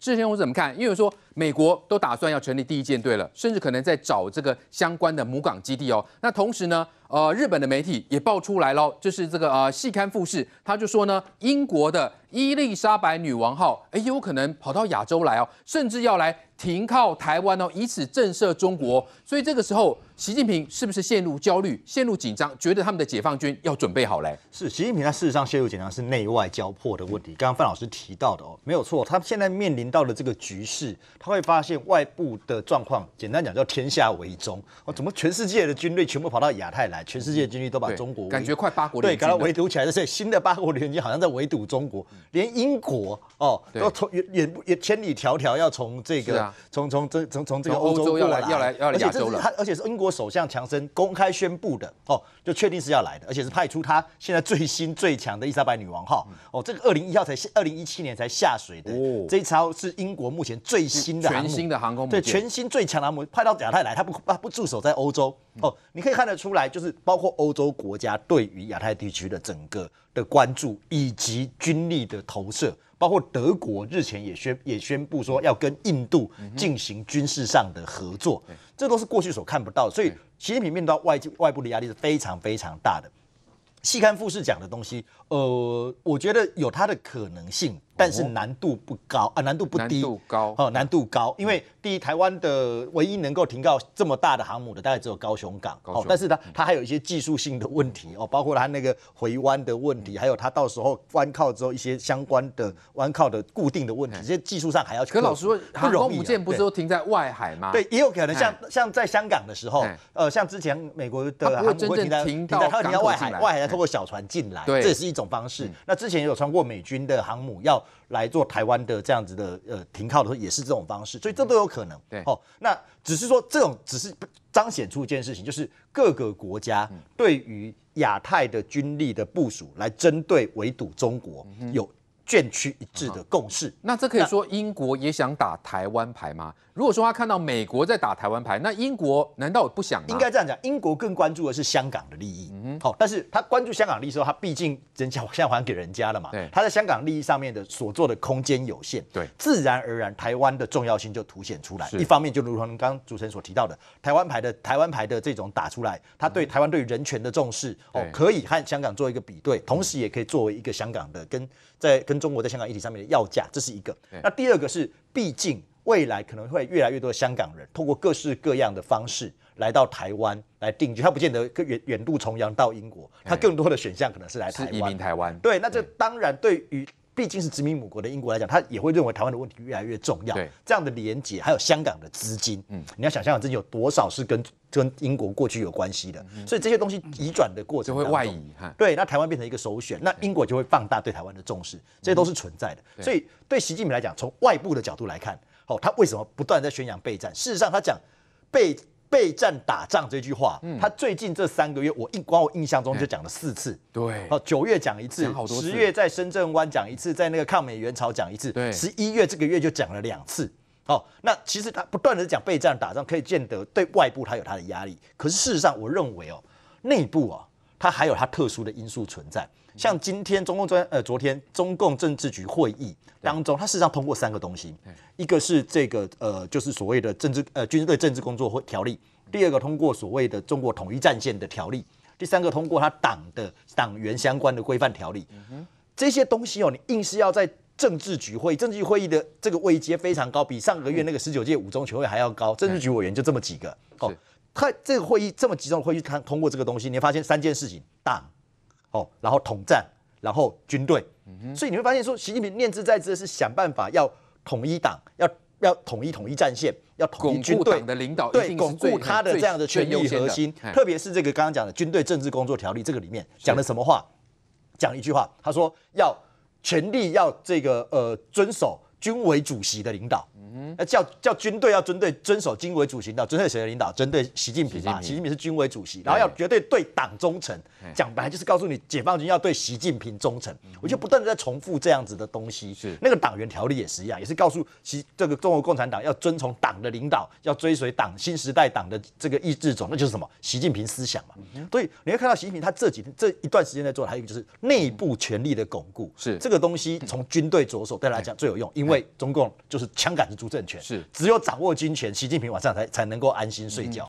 之前我怎么看？因为说美国都打算要成立第一舰队了，甚至可能在找这个相关的母港基地哦。那同时呢？呃，日本的媒体也爆出来了，就是这个呃，细刊复试，他就说呢，英国的伊丽莎白女王号，哎，有可能跑到亚洲来哦，甚至要来停靠台湾哦，以此震慑中国。所以这个时候，习近平是不是陷入焦虑、陷入紧张，觉得他们的解放军要准备好嘞？是习近平他事实上陷入紧张，是内外交迫的问题。刚刚范老师提到的哦，没有错，他现在面临到的这个局势，他会发现外部的状况，简单讲叫天下为中哦，怎么全世界的军队全部跑到亚太来？全世界军力都把中国感觉快八国对，搞到围堵起来的是新的八国联军，好像在围堵中国，连英国哦，都从也也也千里迢迢要从这个从从这从从这个欧洲要来要来要来亚洲了。他而且是英国首相强森公开宣布的哦，就确定是要来的，而且是派出他现在最新最强的伊莎白女王号哦，这个二零一号才二零一七年才下水的，这一艘是英国目前最新的航母，对全新最强航母派到亚太来，他不他不驻守在欧洲哦，你可以看得出来就是。包括欧洲国家对于亚太地区的整个的关注以及军力的投射，包括德国日前也宣也宣布说要跟印度进行军事上的合作，这都是过去所看不到。所以习近平面对外界外部的压力是非常非常大的。细看富士讲的东西，呃，我觉得有它的可能性。但是难度不高啊，难度不低，难度高哦，难度高。因为第一，台湾的唯一能够停靠这么大的航母的，大概只有高雄港。哦，但是它它还有一些技术性的问题哦，包括它那个回弯的问题，还有它到时候弯靠之后一些相关的弯靠的固定的问题，这些技术上还要去。可老师说，航空母舰不是都停在外海吗？对，也有可能像像在香港的时候，呃，像之前美国的航母会停在停停在，它要外海，外海要通过小船进来，这也是一种方式。那之前也有穿过美军的航母要。来做台湾的这样子的呃停靠的候，也是这种方式，所以这都有可能。对，哦，那只是说这种只是彰显出一件事情，就是各个国家对于亚太的军力的部署，来针对围堵中国有。卷曲一致的共识，那这可以说英国也想打台湾牌吗？如果说他看到美国在打台湾牌，那英国难道不想？应该这样讲，英国更关注的是香港的利益。嗯，好，但是他关注香港利益的时候，他毕竟人家现在还给人家了嘛。对，他在香港利益上面的所做的空间有限。对，自然而然，台湾的重要性就凸显出来。一方面就如同刚主持人所提到的，台湾牌的台湾牌的这种打出来，他对台湾对人权的重视，哦，可以和香港做一个比对，同时也可以作为一个香港的跟在跟。中国在香港议题上面的要价，这是一个。那第二个是，毕竟未来可能会越来越多的香港人通过各式各样的方式来到台湾来定居，他不见得远远渡重洋到英国，他更多的选项可能是来台湾移民台湾。对，那这当然对于。毕竟是殖民母国的英国来讲，他也会认为台湾的问题越来越重要。这样的连结，还有香港的资金，嗯，你要想象这有多少是跟跟英国过去有关系的。所以这些东西移转的过程就会外移，哈。对，那台湾变成一个首选，那英国就会放大对台湾的重视，这些都是存在的。所以对习近平来讲，从外部的角度来看，哦，他为什么不断在宣扬备战？事实上，他讲备。备战打仗这句话，他最近这三个月，我一光我印象中就讲了四次。对，哦，九月讲一次，十月在深圳湾讲一次，在那个抗美援朝讲一次，对，十一月这个月就讲了两次。哦，那其实他不断的讲备战打仗，可以见得对外部他有他的压力。可是事实上，我认为哦，内部啊。它还有它特殊的因素存在，像今天中共专呃昨天中共政治局会议当中，它事实上通过三个东西，一个是这个呃就是所谓的政治呃军队政治工作会条例，第二个通过所谓的中国统一战线的条例，第三个通过它党的党员相关的规范条例，这些东西哦，你硬是要在政治局会政治局会议的这个位阶非常高，比上个月那个十九届五中全会还要高，政治局委员就这么几个哦。他这个会议这么集中，会议他通过这个东西，你会发现三件事情：党，哦，然后统战，然后军队。所以你会发现，说习近平念之在兹是想办法要统一党，要要统一统一战线，要统一军队的领导，对，巩固他的这样的权力核心。特别是这个刚刚讲的《军队政治工作条例》，这个里面讲了什么话？讲一句话，他说要全力要这个呃遵守。军委主席的领导，那叫叫军队要针对遵守军委主席的，针对谁的领导？针对习近平啊，习近平是军委主席，然后要绝对对党忠诚。讲白就是告诉你，解放军要对习近平忠诚。我就不断的在重复这样子的东西。是那个党员条例也是一样，也是告诉习这个中国共产党要遵从党的领导，要追随党新时代党的这个意志总，那就是什么？习近平思想嘛。所以你会看到习近平他这几天这一段时间在做，还有一个就是内部权力的巩固。是这个东西从军队着手，对他来讲最有用，因为。因为中共就是枪杆子出政权，是只有掌握军权，习近平晚上才才能够安心睡觉。